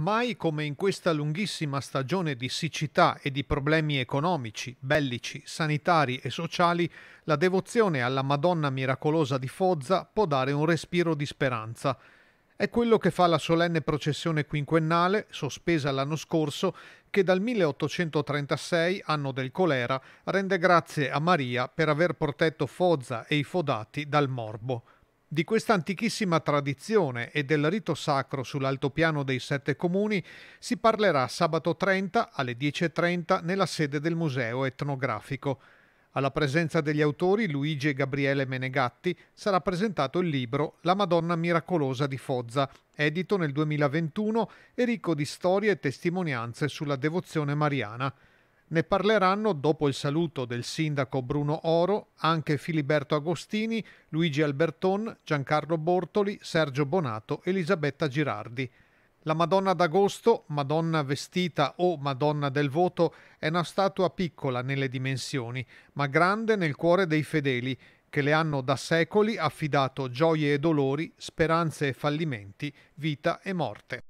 Mai come in questa lunghissima stagione di siccità e di problemi economici, bellici, sanitari e sociali, la devozione alla Madonna miracolosa di Fozza può dare un respiro di speranza. È quello che fa la solenne processione quinquennale, sospesa l'anno scorso, che dal 1836, anno del colera, rende grazie a Maria per aver protetto Fozza e i Fodati dal morbo. Di questa antichissima tradizione e del rito sacro sull'altopiano dei sette comuni si parlerà sabato 30 alle 10.30 nella sede del Museo etnografico. Alla presenza degli autori Luigi e Gabriele Menegatti sarà presentato il libro La Madonna Miracolosa di Fozza, edito nel 2021 e ricco di storie e testimonianze sulla devozione mariana. Ne parleranno dopo il saluto del sindaco Bruno Oro anche Filiberto Agostini, Luigi Alberton, Giancarlo Bortoli, Sergio Bonato, Elisabetta Girardi. La Madonna d'Agosto, Madonna vestita o Madonna del voto, è una statua piccola nelle dimensioni, ma grande nel cuore dei fedeli, che le hanno da secoli affidato gioie e dolori, speranze e fallimenti, vita e morte.